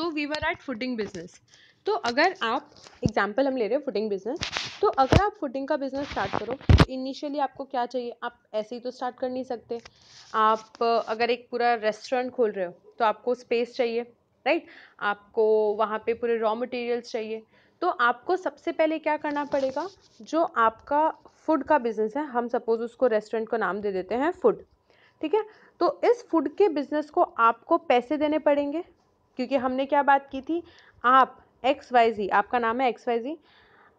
So we were at fooding business तो अगर आप एग्जाम्पल हम ले रहे हैं फूडिंग बिजनेस तो अगर आप फुडिंग का बिजनेस स्टार्ट करो तो इनिशियली आपको क्या चाहिए आप ऐसे ही तो स्टार्ट कर नहीं सकते आप अगर एक पूरा रेस्टोरेंट खोल रहे हो तो आपको स्पेस चाहिए राइट आपको वहाँ पे पूरे रॉ मटेरियल्स चाहिए तो आपको सबसे पहले क्या करना पड़ेगा जो आपका फूड का बिज़नेस है हम सपोज़ उसको रेस्टोरेंट को नाम दे देते हैं फूड ठीक है तो इस फूड के बिज़नेस को आपको पैसे देने पड़ेंगे क्योंकि हमने क्या बात की थी आप एक्स वाई जी आपका नाम है एक्स वाई जी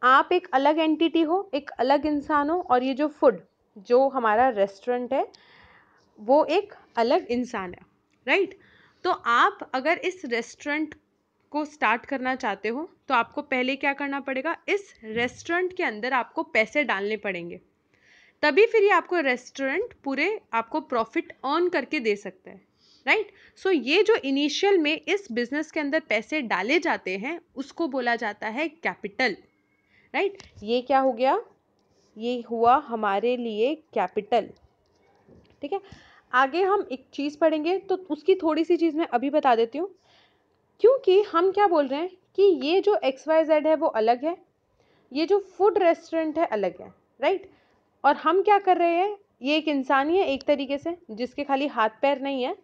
आप एक अलग एंटिटी हो एक अलग इंसान हो और ये जो फूड जो हमारा रेस्टोरेंट है वो एक अलग इंसान है राइट तो आप अगर इस रेस्टोरेंट को स्टार्ट करना चाहते हो तो आपको पहले क्या करना पड़ेगा इस रेस्टोरेंट के अंदर आपको पैसे डालने पड़ेंगे तभी फिर ये आपको रेस्टोरेंट पूरे आपको प्रॉफिट अर्न करके दे सकता है राइट right? सो so, ये जो इनिशियल में इस बिज़नेस के अंदर पैसे डाले जाते हैं उसको बोला जाता है कैपिटल राइट right? ये क्या हो गया ये हुआ हमारे लिए कैपिटल ठीक है आगे हम एक चीज़ पढ़ेंगे तो उसकी थोड़ी सी चीज़ मैं अभी बता देती हूँ क्योंकि हम क्या बोल रहे हैं कि ये जो एक्स वाई जेड है वो अलग है ये जो फूड रेस्टोरेंट है अलग है राइट और हम क्या कर रहे हैं ये एक इंसान ही है एक तरीके से जिसके खाली हाथ पैर नहीं है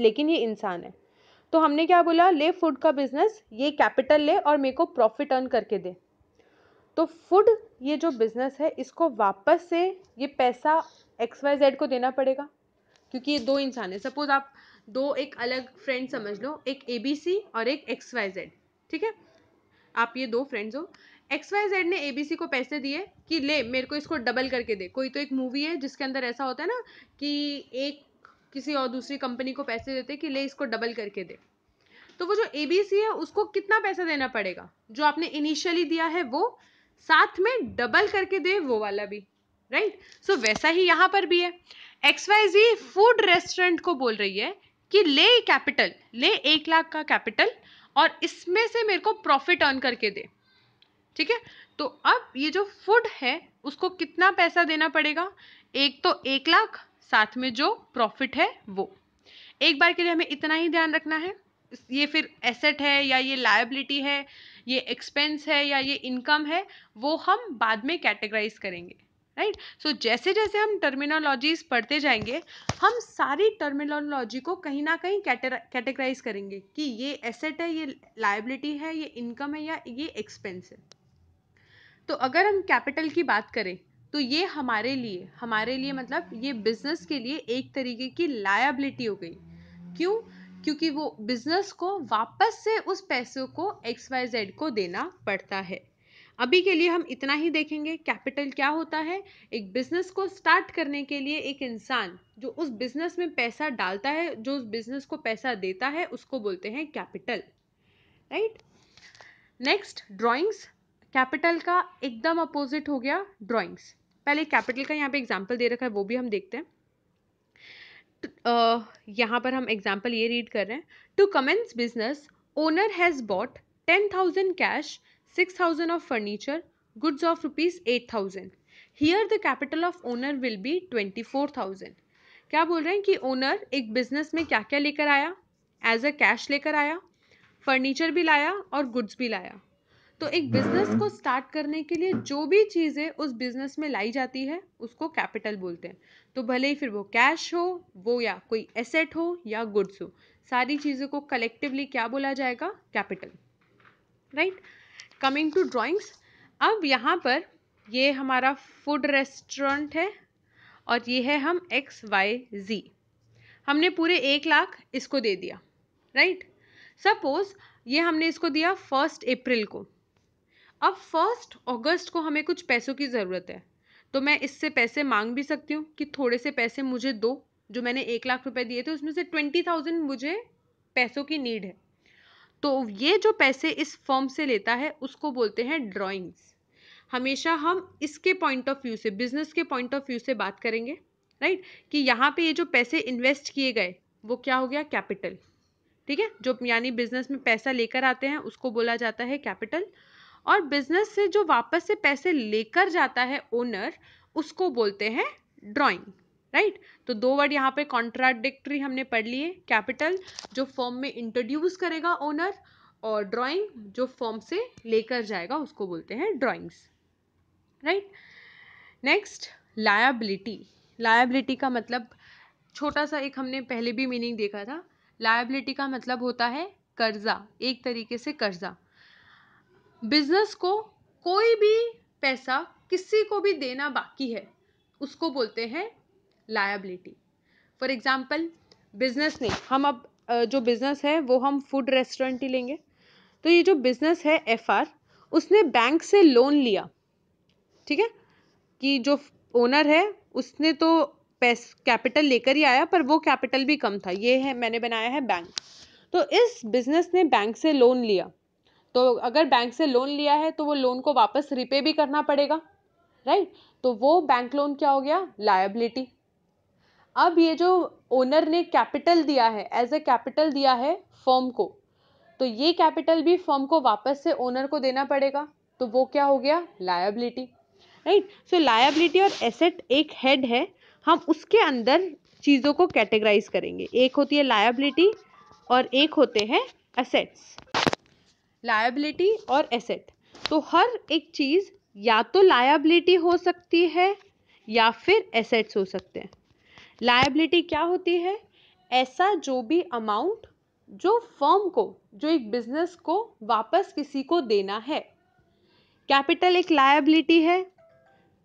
लेकिन ये इंसान है तो हमने क्या बोला ले फूड का बिजनेस ये कैपिटल ले और मेरे को प्रॉफिट अर्न करके दे तो फूड ये जो बिज़नेस है इसको वापस से ये पैसा एक्स वाई जेड को देना पड़ेगा क्योंकि ये दो इंसान है सपोज़ आप दो एक अलग फ्रेंड समझ लो एक ए बी सी और एक एक्स वाई जेड ठीक है आप ये दो फ्रेंड्स हो एक्स वाई जेड ने ए बी सी को पैसे दिए कि ले मेरे को इसको डबल करके दे कोई तो एक मूवी है जिसके अंदर ऐसा होता है ना कि एक किसी और दूसरी कंपनी को पैसे देते कि ले इसको डबल करके दे तो वो जो ए बी सी है उसको कितना पैसा देना पड़ेगा जो आपने इनिशियली दिया है वो साथ में डबल करके दे वो वाला भी राइट right? सो so, वैसा ही यहाँ पर भी है X Y Z food restaurant को बोल रही है कि ले कैपिटल ले एक लाख का कैपिटल और इसमें से मेरे को प्रॉफिट अर्न करके दे ठीक है तो अब ये जो फूड है उसको कितना पैसा देना पड़ेगा एक तो एक लाख साथ में जो प्रॉफिट है वो एक बार के लिए हमें इतना ही ध्यान रखना है ये फिर एसेट है या ये लाइबिलिटी है ये एक्सपेंस है या ये इनकम है वो हम बाद में कैटेगराइज करेंगे राइट right? सो so, जैसे जैसे हम टर्मिनोलॉजीज पढ़ते जाएंगे हम सारी टर्मिनोलॉजी को कहीं ना कहीं कैटेगराइज करेंगे कि ये एसेट है ये लाइबिलिटी है ये इनकम है या ये एक्सपेंस है तो अगर हम कैपिटल की बात करें तो ये हमारे लिए हमारे लिए मतलब ये बिज़नेस के लिए एक तरीके की लायबिलिटी हो गई क्यों क्योंकि वो बिज़नेस को वापस से उस पैसों को एक्स वाई जेड को देना पड़ता है अभी के लिए हम इतना ही देखेंगे कैपिटल क्या होता है एक बिज़नेस को स्टार्ट करने के लिए एक इंसान जो उस बिज़नेस में पैसा डालता है जो उस बिज़नेस को पैसा देता है उसको बोलते हैं capital right next drawings capital का एकदम अपोजिट हो गया ड्राइंग्स पहले कैपिटल का यहाँ पे एग्जाम्पल दे रखा है वो भी हम देखते हैं यहाँ पर हम एग्जाम्पल ये रीड कर रहे हैं to commence business owner has bought ten thousand cash six thousand of furniture goods of rupees eight thousand here the capital of owner will be twenty four thousand क्या बोल रहे हैं कि ओनर एक बिजनेस में क्या क्या लेकर आया एज अ कैश लेकर आया फर्नीचर भी लाया और गुड्स भी लाया तो एक बिजनेस को स्टार्ट करने के लिए जो भी चीज़ें उस बिजनेस में लाई जाती है उसको कैपिटल बोलते हैं तो भले ही फिर वो कैश हो वो या कोई एसेट हो या गुड्स हो सारी चीज़ों को कलेक्टिवली क्या बोला जाएगा capital right coming to drawings अब यहाँ पर ये हमारा फूड रेस्टोरेंट है और ये है हम एक्स वाई जी हमने पूरे एक लाख इसको दे दिया राइट right? सपोज़ ये हमने इसको दिया फर्स्ट अप्रैल को अब फर्स्ट अगस्त को हमें कुछ पैसों की ज़रूरत है तो मैं इससे पैसे मांग भी सकती हूँ कि थोड़े से पैसे मुझे दो जो मैंने एक लाख रुपए दिए थे उसमें से ट्वेंटी थाउजेंड मुझे पैसों की नीड है तो ये जो पैसे इस फर्म से लेता है उसको बोलते हैं ड्राइंग्स हमेशा हम इसके पॉइंट ऑफ व्यू से बिजनेस के पॉइंट ऑफ व्यू से बात करेंगे राइट कि यहाँ पे ये जो पैसे इन्वेस्ट किए गए वो क्या हो गया कैपिटल ठीक है जो यानी बिजनेस में पैसा लेकर आते हैं उसको बोला जाता है कैपिटल और बिजनेस से जो वापस से पैसे लेकर जाता है ओनर उसको बोलते हैं ड्राइंग राइट right? तो दो वर्ड यहाँ पे कॉन्ट्राडिक्टरी हमने पढ़ लिए कैपिटल जो फॉर्म में इंट्रोड्यूस करेगा ओनर और ड्राइंग जो फॉर्म से लेकर जाएगा उसको बोलते हैं drawings right next liability liability का मतलब छोटा सा एक हमने पहले भी मीनिंग देखा था लायबिलिटी का मतलब होता है कर्जा एक तरीके से कर्जा बिज़नेस को कोई भी पैसा किसी को भी देना बाकी है उसको बोलते हैं लायबिलिटी फॉर एग्ज़ाम्पल बिज़नेस ने हम अब जो बिज़नेस है वो हम फूड रेस्टोरेंट ही लेंगे तो ये जो बिज़नेस है एफ आर उसने बैंक से लोन लिया ठीक है कि जो ओनर है उसने तो पैस कैपिटल लेकर ही आया पर वो कैपिटल भी कम था ये है मैंने बनाया है बैंक तो इस बिज़नेस ने बैंक से लोन लिया तो अगर बैंक से लोन लिया है तो वो लोन को वापस रिपे भी करना पड़ेगा राइट तो वो बैंक लोन क्या हो गया लायबिलिटी अब ये जो ओनर ने कैपिटल दिया है एज ए कैपिटल दिया है फर्म को तो ये कैपिटल भी फर्म को वापस से ओनर को देना पड़ेगा तो वो क्या हो गया लायबिलिटी राइट सो लायबिलिटी और एसेट एक हेड है हम उसके अंदर चीज़ों को कैटेगराइज करेंगे एक होती है लायबिलिटी और एक होते हैं असेट्स लायबिलिटी और एसेट तो हर एक चीज़ या तो लायबिलिटी हो सकती है या फिर एसेट्स हो सकते हैं लायबिलिटी क्या होती है ऐसा जो भी अमाउंट जो फर्म को जो एक बिजनेस को वापस किसी को देना है कैपिटल एक लायबिलिटी है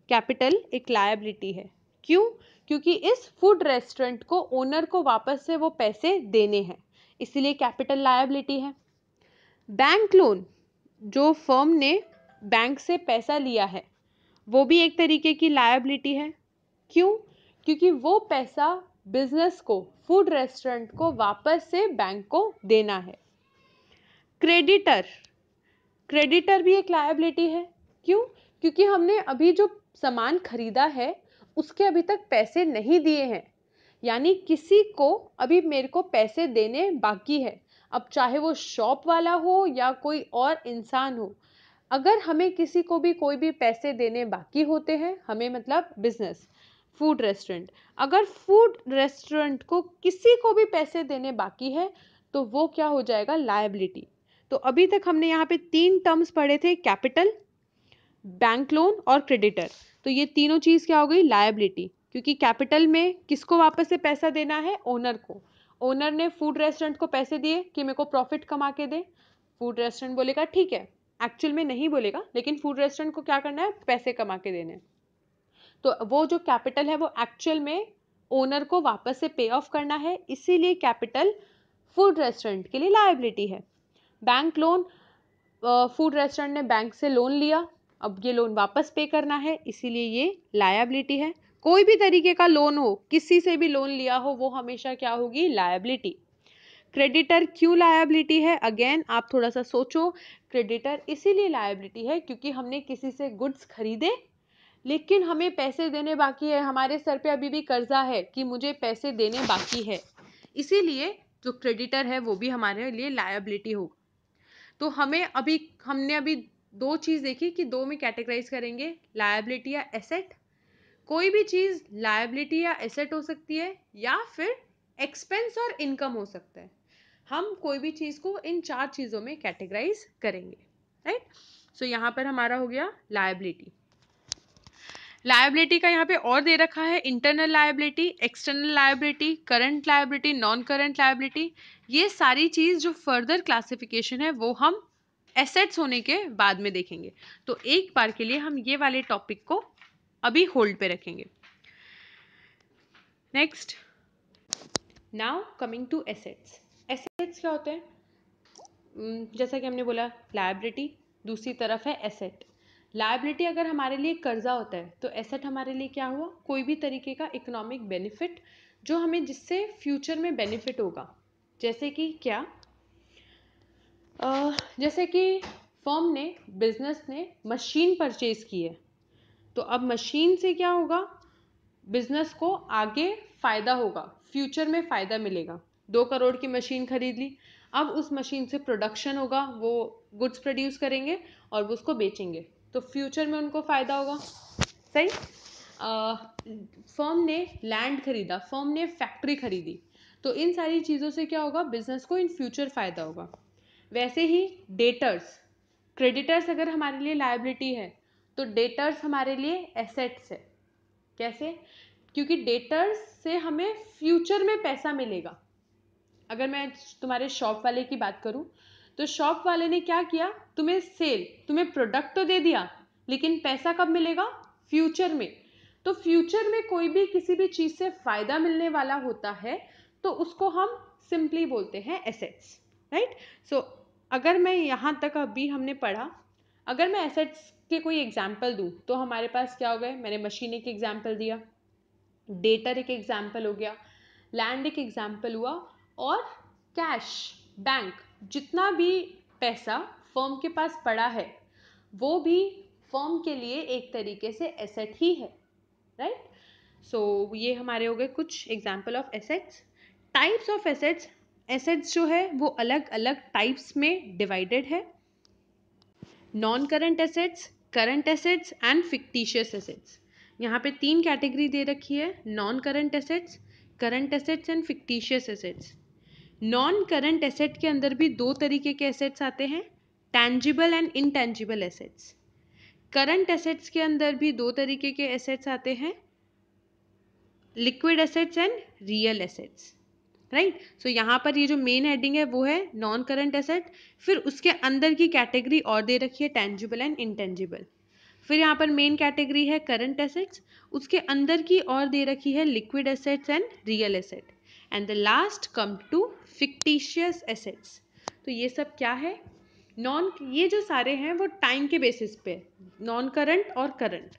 कैपिटल एक लायबिलिटी है क्यों क्योंकि इस फूड रेस्टोरेंट को ओनर को वापस से वो पैसे देने हैं इसीलिए कैपिटल लायबिलिटी है बैंक लोन जो फर्म ने बैंक से पैसा लिया है वो भी एक तरीके की लायबिलिटी है क्यों क्योंकि वो पैसा बिजनेस को फूड रेस्टोरेंट को वापस से बैंक को देना है क्रेडिटर क्रेडिटर भी एक लायबिलिटी है क्यों क्योंकि हमने अभी जो सामान खरीदा है उसके अभी तक पैसे नहीं दिए हैं यानी किसी को अभी मेरे को पैसे देने बाकी है अब चाहे वो शॉप वाला हो या कोई और इंसान हो अगर हमें किसी को भी कोई भी पैसे देने बाकी होते हैं हमें मतलब बिजनेस फूड रेस्टोरेंट अगर फूड रेस्टोरेंट को किसी को भी पैसे देने बाकी है तो वो क्या हो जाएगा लाइबिलिटी तो अभी तक हमने यहाँ पे तीन टर्म्स पढ़े थे कैपिटल बैंक लोन और क्रेडिटर तो ये तीनों चीज़ क्या हो गई लाइबिलिटी क्योंकि कैपिटल में किसको वापस से पैसा देना है ओनर को ओनर ने फूड रेस्टोरेंट को पैसे दिए कि मेरे को प्रॉफिट कमा के दे फूड रेस्टोरेंट बोलेगा ठीक है एक्चुअल में नहीं बोलेगा लेकिन फूड रेस्टोरेंट को क्या करना है पैसे कमा के देने तो वो जो कैपिटल है वो एक्चुअल में ओनर को वापस से पे ऑफ करना है इसीलिए कैपिटल फूड रेस्टोरेंट के लिए लाइबिलिटी है बैंक लोन फूड रेस्टोरेंट ने बैंक से लोन लिया अब ये लोन वापस पे करना है इसीलिए ये लायबिलिटी है कोई भी तरीके का लोन हो किसी से भी लोन लिया हो वो हमेशा क्या होगी लायबिलिटी क्रेडिटर क्यों लायबिलिटी है अगेन आप थोड़ा सा सोचो क्रेडिटर इसीलिए लायबिलिटी है क्योंकि हमने किसी से गुड्स खरीदे लेकिन हमें पैसे देने बाकी है हमारे सर पे अभी भी कर्जा है कि मुझे पैसे देने बाकी है इसीलिए जो क्रेडिटर है वो भी हमारे लिए लायबिलिटी हो तो हमें अभी हमने अभी दो चीज़ देखी कि दो में कैटेगराइज करेंगे लायबिलिटी या एसेट कोई भी चीज़ लायबिलिटी या एसेट हो सकती है या फिर एक्सपेंस और इनकम हो सकता है हम कोई भी चीज़ को इन चार चीज़ों में कैटेगराइज करेंगे राइट सो so, यहाँ पर हमारा हो गया लायबिलिटी लायबिलिटी का यहाँ पे और दे रखा है internal liability external liability current liability non current liability ये सारी चीज़ जो फर्दर क्लासिफिकेशन है वो हम एसेट्स होने के बाद में देखेंगे तो एक बार के लिए हम ये वाले टॉपिक को अभी होल्ड पे रखेंगे next now coming to assets assets क्या होते हैं hmm, जैसा कि हमने बोला लाइबिलिटी दूसरी तरफ है एसेट लाइबिलिटी अगर हमारे लिए कर्जा होता है तो एसेट हमारे लिए क्या हुआ कोई भी तरीके का इकोनॉमिक बेनिफिट जो हमें जिससे फ्यूचर में बेनिफिट होगा जैसे कि क्या जैसे कि फर्म ने बिजनेस ने मशीन परचेज की है तो अब मशीन से क्या होगा बिजनेस को आगे फ़ायदा होगा फ्यूचर में फ़ायदा मिलेगा दो करोड़ की मशीन खरीद ली अब उस मशीन से प्रोडक्शन होगा वो गुड्स प्रोड्यूस करेंगे और वो उसको बेचेंगे तो फ्यूचर में उनको फ़ायदा होगा सही फॉर्म ने लैंड खरीदा फॉर्म ने फैक्ट्री खरीदी तो इन सारी चीज़ों से क्या होगा बिजनेस को इन फ्यूचर फ़ायदा होगा वैसे ही डेटर्स क्रेडिटर्स अगर हमारे लिए लाइबिलिटी है तो डेटर्स हमारे लिए एसेट्स है कैसे क्योंकि डेटर्स से हमें फ्यूचर में पैसा मिलेगा अगर मैं तुम्हारे शॉप वाले की बात करूं तो शॉप वाले ने क्या किया तुम्हें सेल तुम्हें प्रोडक्ट तो दे दिया लेकिन पैसा कब मिलेगा फ्यूचर में तो फ्यूचर में कोई भी किसी भी चीज़ से फ़ायदा मिलने वाला होता है तो उसको हम सिंपली बोलते हैं एसेट्स राइट सो अगर मैं यहां तक अभी हमने पढ़ा अगर मैं एसेट्स के कोई एग्जाम्पल दूँ तो हमारे पास क्या हो गए मैंने मशीन एक एग्जाम्पल दिया डेटर एक एग्जाम्पल हो गया लैंड एक एग्जाम्पल हुआ और कैश बैंक जितना भी पैसा फर्म के पास पड़ा है वो भी फर्म के लिए एक तरीके से एसेट ही है राइट right? सो so, ये हमारे हो गए कुछ example of assets types of assets assets जो है वो अलग अलग टाइप्स में डिवाइडेड है non current assets current assets and fictitious assets यहाँ पे तीन कैटेगरी दे रखी है non current assets current assets and fictitious assets non current asset के अंदर भी दो तरीके के एसेट्स आते हैं tangible and intangible assets current assets के अंदर भी दो तरीके के एसेट्स आते हैं liquid assets and real assets right so यहाँ पर ये जो मेन हेडिंग है वो है नॉन करंट एसेट फिर उसके अंदर की कैटेगरी और दे रखी है टेंजिबल एंड इंटेंजिबल फिर यहाँ पर मेन कैटेगरी है करंट एसेट्स उसके अंदर की और दे रखी है liquid assets and real asset and the last come to fictitious assets तो ये सब क्या है नॉन ये जो सारे हैं वो टाइम के बेसिस पे नॉन करंट और करंट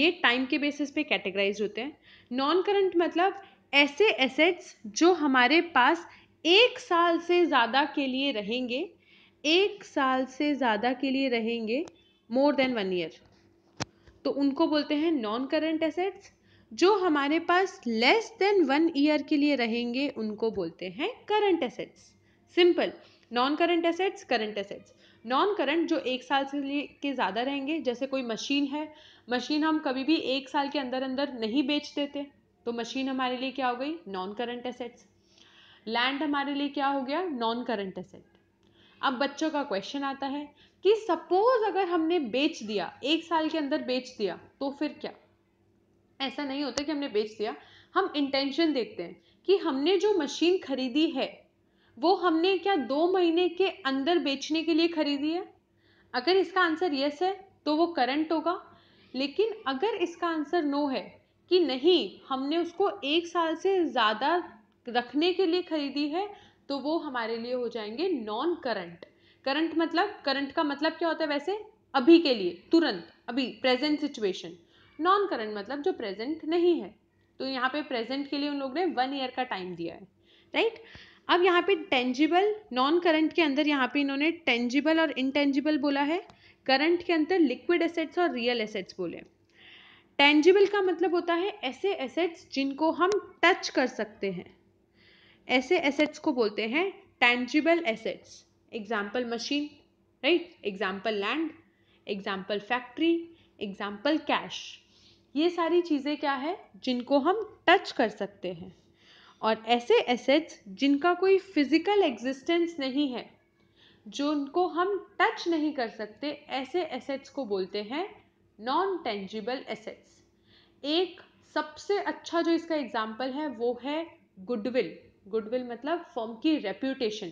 ये टाइम के बेसिस पे कैटेगराइज होते हैं नॉन करंट मतलब ऐसे एसेट्स जो हमारे पास एक साल से ज़्यादा के लिए रहेंगे एक साल से ज़्यादा के लिए रहेंगे मोर देन वन ईयर तो उनको बोलते हैं नॉन करेंट एसेट्स जो हमारे पास लेस देन वन ईयर के लिए रहेंगे उनको बोलते हैं current assets simple non current assets current assets non current जो एक साल से लिए के ज़्यादा रहेंगे जैसे कोई मशीन है मशीन हम कभी भी एक साल के अंदर अंदर नहीं बेच देते तो मशीन हमारे लिए क्या हो गई नॉन करंट एसेट्स लैंड हमारे लिए क्या हो गया नॉन करंट एसेट अब बच्चों का क्वेश्चन आता है कि सपोज अगर हमने बेच दिया एक साल के अंदर बेच दिया तो फिर क्या ऐसा नहीं होता कि हमने बेच दिया हम इंटेंशन देखते हैं कि हमने जो मशीन खरीदी है वो हमने क्या दो महीने के अंदर बेचने के लिए खरीदी है अगर इसका आंसर यस है तो वो करंट होगा लेकिन अगर इसका आंसर नो है कि नहीं हमने उसको एक साल से ज़्यादा रखने के लिए खरीदी है तो वो हमारे लिए हो जाएंगे नॉन करंट करंट मतलब करंट का मतलब क्या होता है वैसे अभी के लिए तुरंत अभी प्रेजेंट सिचुएशन नॉन करंट मतलब जो प्रेजेंट नहीं है तो यहाँ पे प्रेजेंट के लिए उन लोग ने वन ईयर का टाइम दिया है राइट अब यहाँ पे टेंजिबल नॉन करंट के अंदर यहाँ पे इन्होंने टेंजिबल और इनटेंजिबल बोला है करंट के अंदर लिक्विड एसेट्स और रियल एसेट्स बोले टेंजिबल का मतलब होता है ऐसे एसेट्स जिनको हम टच कर सकते हैं ऐसे एसेट्स को बोलते हैं tangible assets example machine right example land example factory example cash ये सारी चीज़ें क्या है जिनको हम टच कर सकते हैं और ऐसे एसेट्स जिनका कोई फिजिकल एग्जिस्टेंस नहीं है जो उनको हम टच नहीं कर सकते ऐसे एसेट्स को बोलते हैं नॉन टेंजिबल एसेट्स एक सबसे अच्छा जो इसका एग्जाम्पल है वो है गुडविल गुडविल मतलब फॉर्म की रेप्यूटेशन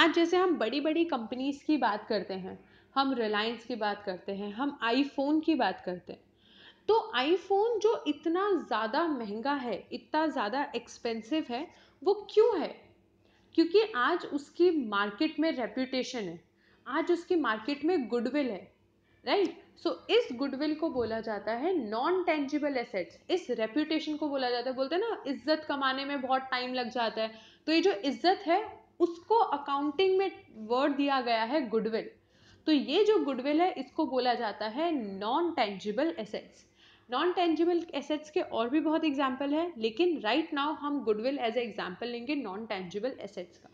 आज जैसे हम बड़ी बड़ी कंपनीज की बात करते हैं हम रिलायंस की बात करते हैं हम आईफोन की बात करते हैं तो आईफोन जो इतना ज़्यादा महंगा है इतना ज़्यादा एक्सपेंसिव है वो क्यों है क्योंकि आज उसकी मार्केट में रेप्यूटेशन है आज उसकी मार्केट में गुडविल है राइट सो so, इस गुडविल को बोला जाता है नॉन टेंजिबल एसेट्स इस रेप्यूटेशन को बोला जाता है बोलते हैं ना इज्जत कमाने में बहुत टाइम लग जाता है तो ये जो इज्जत है उसको अकाउंटिंग में वर्ड दिया गया है गुडविल तो ये जो गुडविल है इसको बोला जाता है non tangible assets non tangible assets के और भी बहुत एग्जाम्पल हैं लेकिन राइट right नाउ हम गुडविल एज ए एग्जाम्पल लेंगे नॉन टेंजिबल एसेट्स का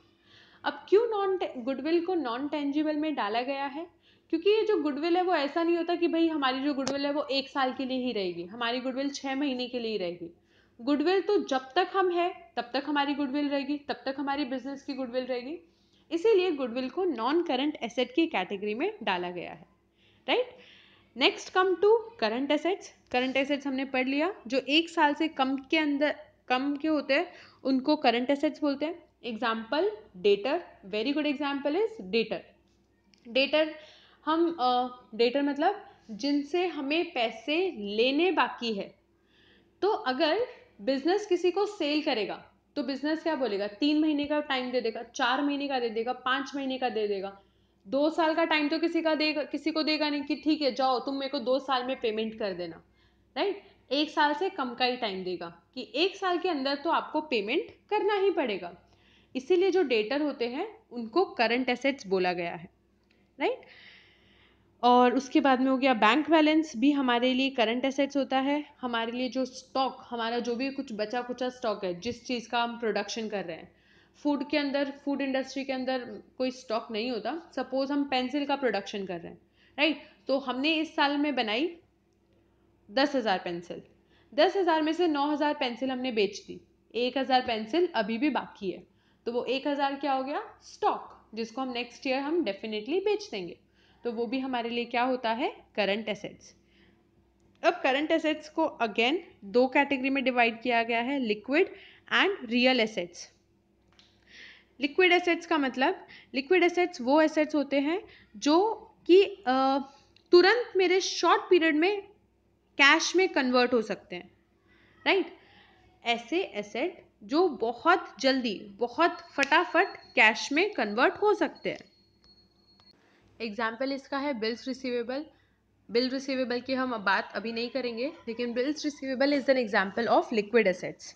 अब क्यों नॉन गुडविल को नॉन टेंजिबल में डाला गया है क्योंकि ये जो गुडविल है वो ऐसा नहीं होता कि भाई हमारी जो गुडविल है वो एक साल के लिए ही रहेगी हमारी गुडविल छः महीने के लिए ही रहेगी गुडविल तो जब तक हम हैं तब तक हमारी गुडविल रहेगी तब तक हमारी बिजनेस की गुडविल रहेगी इसीलिए गुडविल को नॉन करंट एसेट की कैटेगरी में डाला गया है right next come to current assets current assets हमने पढ़ लिया जो एक साल से कम के अंदर कम के होते हैं उनको करंट एसेट्स बोलते हैं example debtor very good example is debtor debtor हम डेटर मतलब जिनसे हमें पैसे लेने बाकी है तो अगर बिजनेस किसी को सेल करेगा तो बिजनेस क्या बोलेगा तीन महीने का टाइम दे देगा चार महीने का दे देगा पाँच महीने का दे देगा दो साल का टाइम तो किसी का देगा किसी को देगा नहीं कि ठीक है जाओ तुम मेरे को दो साल में पेमेंट कर देना राइट एक साल से कम का ही टाइम देगा कि एक साल के अंदर तो आपको पेमेंट करना ही पड़ेगा इसीलिए जो डेटर होते हैं उनको करंट एसेट्स बोला गया है राइट और उसके बाद में हो गया बैंक बैलेंस भी हमारे लिए करंट एसेट्स होता है हमारे लिए जो स्टॉक हमारा जो भी कुछ बचा कुचा स्टॉक है जिस चीज़ का हम प्रोडक्शन कर रहे हैं फूड के अंदर फूड इंडस्ट्री के अंदर कोई स्टॉक नहीं होता सपोज हम पेंसिल का प्रोडक्शन कर रहे हैं राइट तो हमने इस साल में बनाई दस हज़ार पेंसिल दस हज़ार में से नौ हज़ार पेंसिल हमने बेच दी एक हज़ार पेंसिल अभी भी बाकी है तो वो एक हज़ार क्या हो गया स्टॉक जिसको हम नेक्स्ट ईयर हम डेफिनेटली बेच देंगे तो वो भी हमारे लिए क्या होता है करंट एसेट्स अब करंट एसेट्स को अगेन दो कैटेगरी में डिवाइड किया गया है liquid and real assets liquid assets का मतलब लिक्विड एसेट्स वो एसेट्स होते हैं जो कि तुरंत मेरे शॉर्ट पीरियड में कैश में कन्वर्ट हो सकते हैं राइट ऐसे एसेट जो बहुत जल्दी बहुत फटाफट कैश में कन्वर्ट हो सकते हैं एग्जाम्पल इसका है बिल्स रिसिवेबल बिल रिसिवेबल की हम बात अभी नहीं करेंगे लेकिन bills receivable is an example of liquid assets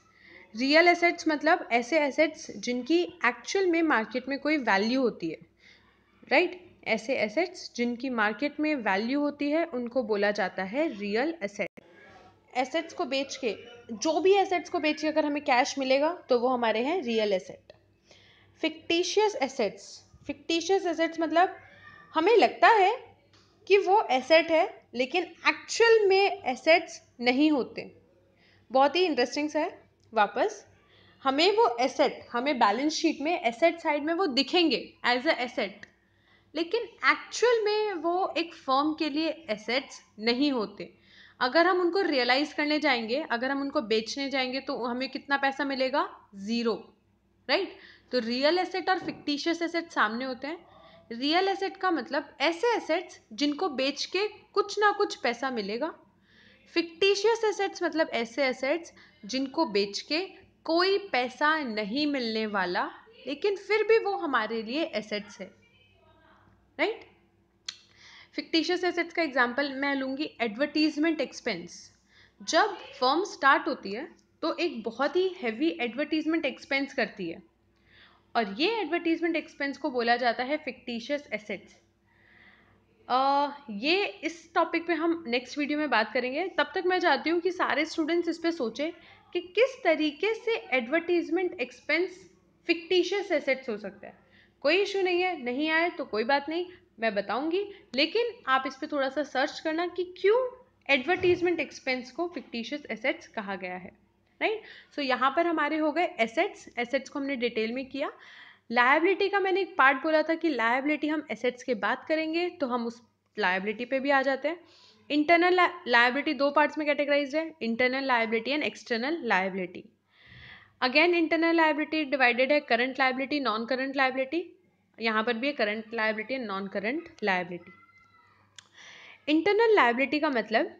real assets मतलब ऐसे एसेट्स जिनकी एक्चुअल में मार्केट में कोई वैल्यू होती है राइट right? ऐसे एसेट्स जिनकी मार्केट में वैल्यू होती है उनको बोला जाता है रियल एसेट एसेट्स को बेच के जो भी एसेट्स को बेच के अगर हमें कैश मिलेगा तो वो हमारे हैं real asset fictitious assets fictitious assets मतलब हमें लगता है कि वो एसेट है लेकिन एक्चुअल में एसेट्स नहीं होते बहुत ही इंटरेस्टिंग सा है वापस हमें वो एसेट हमें बैलेंस शीट में एसेट साइड में वो दिखेंगे एज अ एसेट लेकिन एक्चुअल में वो एक फर्म के लिए एसेट्स नहीं होते अगर हम उनको रियलाइज़ करने जाएंगे अगर हम उनको बेचने जाएंगे तो हमें कितना पैसा मिलेगा ज़ीरो राइट right? तो रियल एसेट और फिक्टिशियस एसेट सामने होते हैं रियल एसेट का मतलब ऐसे एसेट्स जिनको बेच के कुछ ना कुछ पैसा मिलेगा फिक्टिशियस एसेट्स मतलब ऐसे एसेट्स जिनको बेच के कोई पैसा नहीं मिलने वाला लेकिन फिर भी वो हमारे लिए एसेट्स है राइट फिक्टिशियस एसेट्स का एग्जांपल मैं लूँगी एडवर्टीजमेंट एक्सपेंस जब फर्म स्टार्ट होती है तो एक बहुत ही हैवी एडवर्टीजमेंट एक्सपेंस करती है और ये एडवर्टीजमेंट एक्सपेंस को बोला जाता है फिक्टिशियस एसेट्स ये इस टॉपिक पे हम नेक्स्ट वीडियो में बात करेंगे तब तक मैं चाहती हूँ कि सारे स्टूडेंट्स इस पर सोचें कि किस तरीके से एडवर्टीजमेंट एक्सपेंस फिक्टिशियस एसेट्स हो सकता है कोई इशू नहीं है नहीं आए तो कोई बात नहीं मैं बताऊंगी लेकिन आप इस पर थोड़ा सा सर्च करना कि क्यों एडवर्टीजमेंट एक्सपेंस को फिक्टिशियस एसेट्स कहा गया है राइट सो यहाँ पर हमारे हो गए एसेट्स एसेट्स को हमने डिटेल में किया लाइबिलिटी का मैंने एक पार्ट बोला था कि लाइबिलिटी हम एसेट्स के बात करेंगे तो हम उस लाइबिलिटी पे भी आ जाते हैं इंटरनल लाइबिलिटी दो पार्ट्स में कैटेगराइज है internal liability and external liability again internal liability divided है current liability non current liability यहाँ पर भी है current liability and non current liability internal liability का मतलब